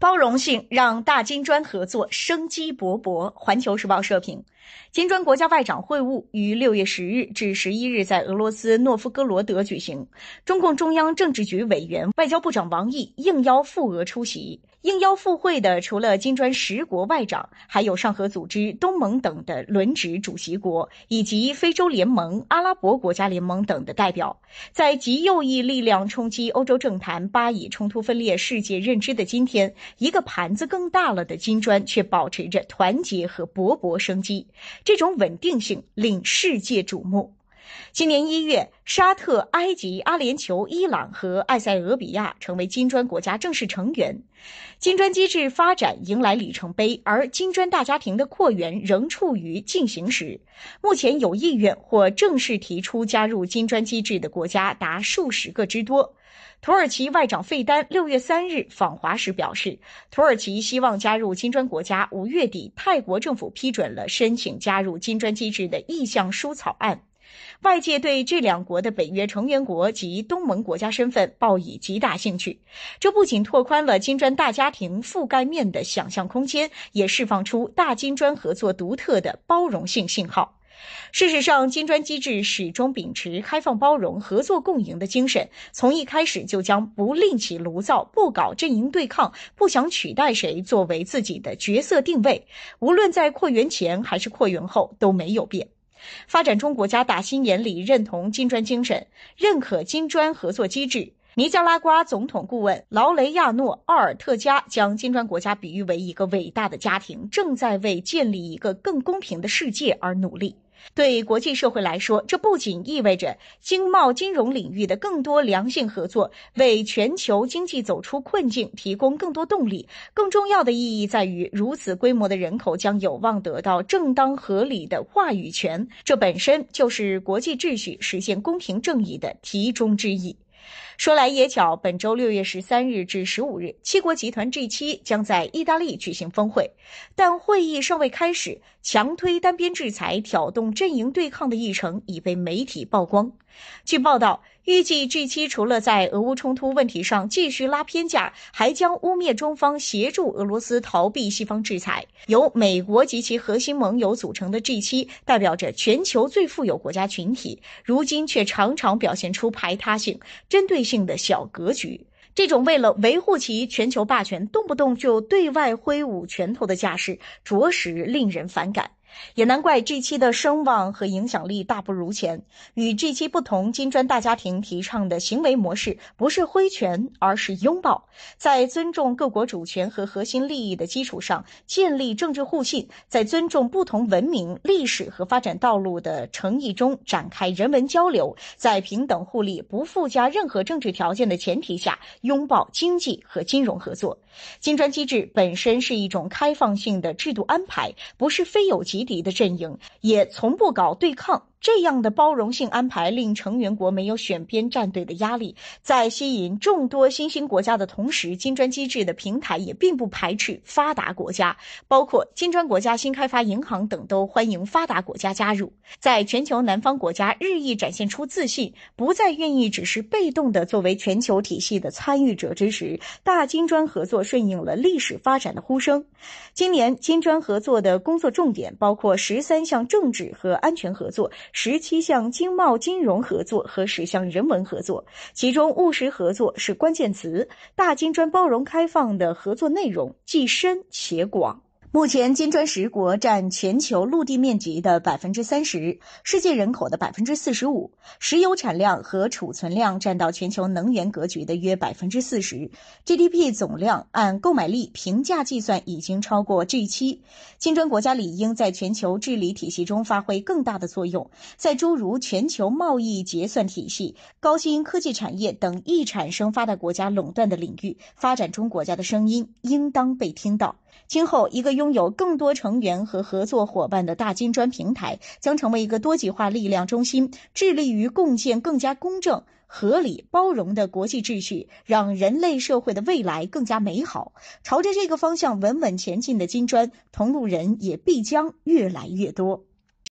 包容性让大金砖合作生机勃勃。环球时报社评。金砖国家外长会晤于六月十日至十一日在俄罗斯诺夫哥罗德举行。中共中央政治局委员、外交部长王毅应邀赴俄出席。应邀赴会的除了金砖十国外长，还有上合组织、东盟等的轮值主席国，以及非洲联盟、阿拉伯国家联盟等的代表。在极右翼力量冲击欧洲政坛、巴以冲突分裂世界认知的今天，一个盘子更大了的金砖却保持着团结和勃勃生机。这种稳定性令世界瞩目。今年一月，沙特、埃及、阿联酋、伊朗和埃塞俄比亚成为金砖国家正式成员，金砖机制发展迎来里程碑。而金砖大家庭的扩员仍处于进行时，目前有意愿或正式提出加入金砖机制的国家达数十个之多。土耳其外长费丹六月三日访华时表示，土耳其希望加入金砖国家。五月底，泰国政府批准了申请加入金砖机制的意向书草案。外界对这两国的北约成员国及东盟国家身份报以极大兴趣，这不仅拓宽了金砖大家庭覆盖面的想象空间，也释放出大金砖合作独特的包容性信号。事实上，金砖机制始终秉持开放、包容、合作共赢的精神，从一开始就将“不另起炉灶、不搞阵营对抗、不想取代谁”作为自己的角色定位，无论在扩员前还是扩员后都没有变。发展中国家打心眼里认同金砖精神，认可金砖合作机制。尼加拉瓜总统顾问劳雷亚诺·奥尔特加将金砖国家比喻为一个伟大的家庭，正在为建立一个更公平的世界而努力。对国际社会来说，这不仅意味着经贸金融领域的更多良性合作，为全球经济走出困境提供更多动力，更重要的意义在于，如此规模的人口将有望得到正当合理的话语权，这本身就是国际秩序实现公平正义的题中之意。说来也巧，本周六月十三日至十五日，七国集团 G 七将在意大利举行峰会，但会议尚未开始，强推单边制裁、挑动阵营对抗的议程已被媒体曝光。据报道，预计 G 七除了在俄乌冲突问题上继续拉偏架，还将污蔑中方协助俄罗斯逃避西方制裁。由美国及其核心盟友组成的 G 七，代表着全球最富有国家群体，如今却常常表现出排他性，针对。性的小格局，这种为了维护其全球霸权，动不动就对外挥舞拳头的架势，着实令人反感。也难怪 g 期的声望和影响力大不如前。与 g 期不同，金砖大家庭提倡的行为模式不是挥拳，而是拥抱。在尊重各国主权和核心利益的基础上建立政治互信，在尊重不同文明、历史和发展道路的诚意中展开人文交流，在平等互利、不附加任何政治条件的前提下拥抱经济和金融合作。金砖机制本身是一种开放性的制度安排，不是非有即。敌的阵营也从不搞对抗。这样的包容性安排令成员国没有选边站队的压力，在吸引众多新兴国家的同时，金砖机制的平台也并不排斥发达国家，包括金砖国家新开发银行等都欢迎发达国家加入。在全球南方国家日益展现出自信，不再愿意只是被动的作为全球体系的参与者之时，大金砖合作顺应了历史发展的呼声。今年金砖合作的工作重点包括十三项政治和安全合作。十七项经贸金融合作和十项人文合作，其中务实合作是关键词，大金砖包容开放的合作内容既深且广。目前金砖十国占全球陆地面积的百分之三十，世界人口的百分之四十五，石油产量和储存量占到全球能源格局的约百分之四十，GDP 总量按购买力平价计算已经超过 G 七。金砖国家理应在全球治理体系中发挥更大的作用，在诸如全球贸易结算体系、高新科技产业等易产生发达国家垄断的领域，发展中国家的声音应当被听到。今后一个。拥有更多成员和合作伙伴的大金砖平台，将成为一个多极化力量中心，致力于共建更加公正、合理、包容的国际秩序，让人类社会的未来更加美好。朝着这个方向稳稳前进的金砖同路人，也必将越来越多。